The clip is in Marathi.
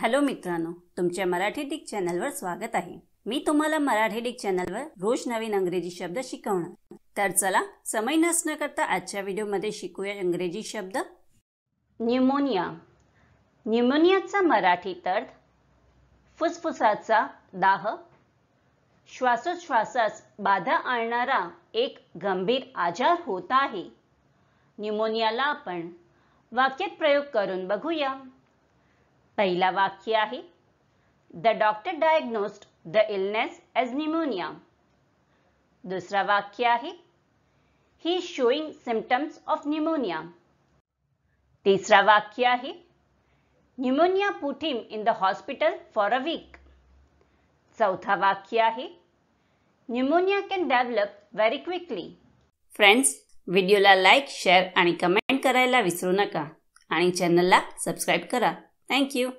हॅलो मित्रांनो तुमच्या मराठी डिक चॅनलवर स्वागत आहे मी तुम्हाला मराठी डिक चॅनलवर रोज नवीन अंग्रेजी शब्द शिकवणार तर चला समय नसण्या करता आजच्या व्हिडिओमध्ये शिकूया अंग्रेजी शब्द न्यूमोनिया न्यूमोनियाचा मराठी अर्थ फुसफुसाचा दाह श्वासोच्छ्वासास बाधा आणणारा एक गंभीर आजार होत आहे न्यूमोनियाला आपण वाक्यात प्रयोग करून बघूया पहिला वाक्य आहे the doctor diagnosed the illness as pneumonia दुसरा वाक्य आहे he showing symptoms of pneumonia तिसरा वाक्य आहे pneumonia put him in the hospital for a week चौथा वाक्य आहे pneumonia can develop very quickly friends व्हिडिओला लाईक शेअर आणि कमेंट करायला विसरू नका आणि चॅनलला सबस्क्राईब करा Thank you.